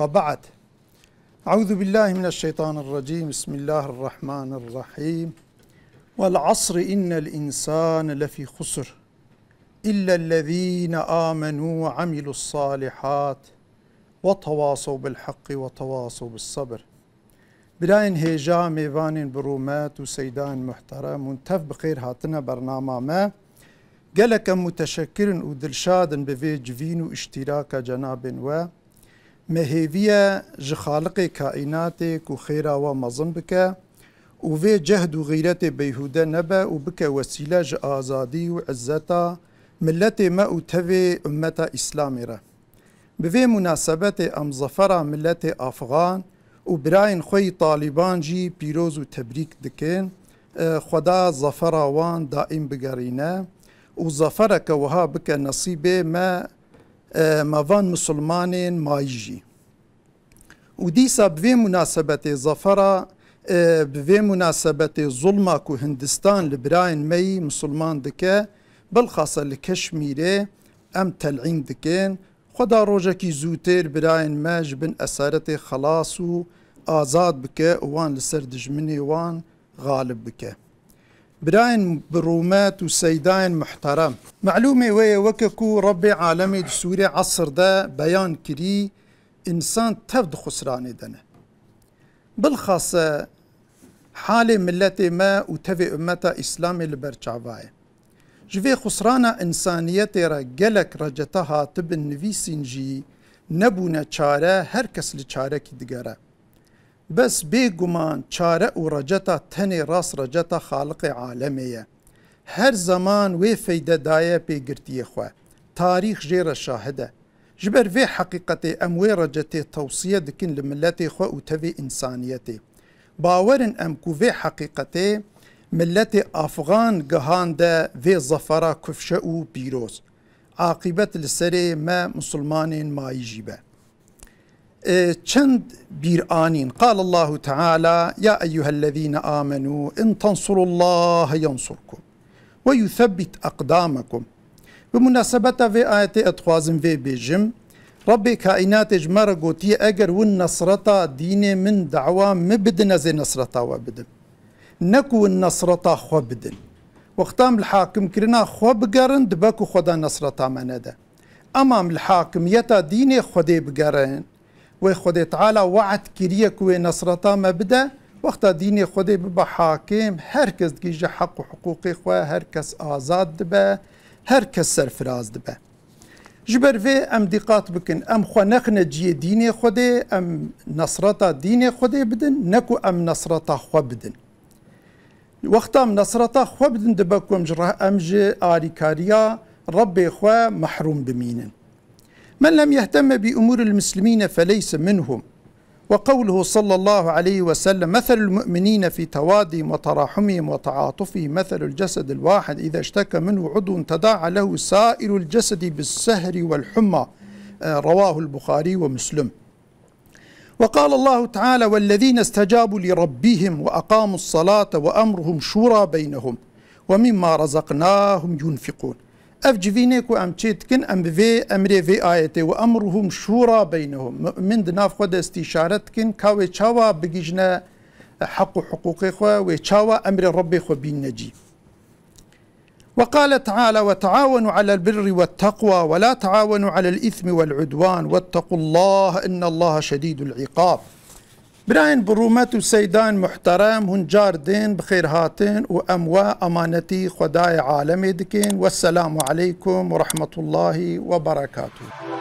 وبعد أعوذ بالله من الشيطان الرجيم بسم الله الرحمن الرحيم والعصر إن الإنسان لفي خسر إلا الذين آمنوا وعملوا الصالحات وتواصوا بالحق وتواصوا بالصبر براين هيجا ميفان برومات وسيدان محترم منتف بخير هاتنا برنامه ما قالك متشكر ودلشاد بفيج فينو اشتراك جناب و مهیویه جه خالق کائنات کو خیرا و مزن بکه و وی جهد و غیرت بیهوده نبه و بکه وسیله جه آزادی و عزتا ملت ما او توی امت اسلامی را به وی مناسبت ام ظفر ملت افغان و براین خوی طالبان جی پیروز و تبریک دکن خدا ظفر وان دائم بگرینه و ظفرک وها بکه نصیب ما آه، ماوان مسلمانین مایجی و دیسا به مناسبة زفره بفي آه، مناسبة ظلمة كو هندستان لبراين مي مسلمان دكا بالخاصه لكشميري ام تلعين دكين خدا روجكي زوتير براين ماج بن اسارت خلاصو آزاد بکه وان لسر مني وان غالب بكا براين برومات وسيداين محترم معلومة ويا وككو رب عالمي سوريا عصر دا بيان كري إنسان تفد خسران دنا بالخاصة حال ملت ما وتفي أمتا إسلامي لبرچاواي جوي خسرانا إنسانية را جلك رجتها تبن النفيسين نبونا چاره هر کس لچاره کی بس بیگمان چاره و رجتا تنی راس رجتا خالق عالمیه هر زمان وی فیده دایه پیگرتی خواه تاریخ جیر شاهده جبر وی حقیقت ام وی رجتی توصیه دکن لملت خواه و توی انسانیتی باورن ام کو وی حقیقت ملت افغان گهانده وی ظفره کفشه و پیروز عاقبت لسره ما مسلمانین مایجیبه إيه، چند آنین قال الله تعالى يا أيها الذين آمنوا إن تنصروا الله ينصركم ويثبت أقدامكم بمناسبة في آيات أتخوازم في بجم رب كائنات جمر قوتي أجر والنصرة دين من دعوة مبدنا زي نصرة وبدن نكو النصرة خبدن وختام الحاكم كرنا خب قرن دبكو خدا نصرة مندا أمام الحاكم يتا ديني خدي بقرن و خود تعالی وعد کریه که نصرتا مبده وقتا دین خود به حاکم هر کس دیگه حق و حقوق خو هر کس آزاد به هر کس سرفراز به جبر وی ام دقات بکن ام خو نخنه جی دین خود ام نصرتا دین خود بدن نکو ام نصرتا خو بدن وقتا ام نصرتا خو بدن دبکم جرا ام جی آریکاریا رب خو محروم بمینن من لم يهتم بأمور المسلمين فليس منهم وقوله صلى الله عليه وسلم مثل المؤمنين في تواضيهم وتراحمهم وتعاطفهم مثل الجسد الواحد إذا اشتكى منه عضو تداعى له سائر الجسد بالسهر والحمى آه، رواه البخاري ومسلم وقال الله تعالى والذين استجابوا لربهم وأقاموا الصلاة وأمرهم شورى بينهم ومما رزقناهم ينفقون اف جفينيك وام تشيتكن ام في امري في اي تي وامرهم شورى بينهم من دناف خود استشارتكن كاوي تشاوا بجنا حق حقوقي خو وتشاوا امر ربي خو بين نجي وقال تعالى وتعاونوا على البر والتقوى ولا تعاونوا على الاثم والعدوان واتقوا الله ان الله شديد العقاب براين برومات وسيدان محترم هن جاردين بخير هاتين وأموا أمانتي خداي عالمي دكين والسلام عليكم ورحمة الله وبركاته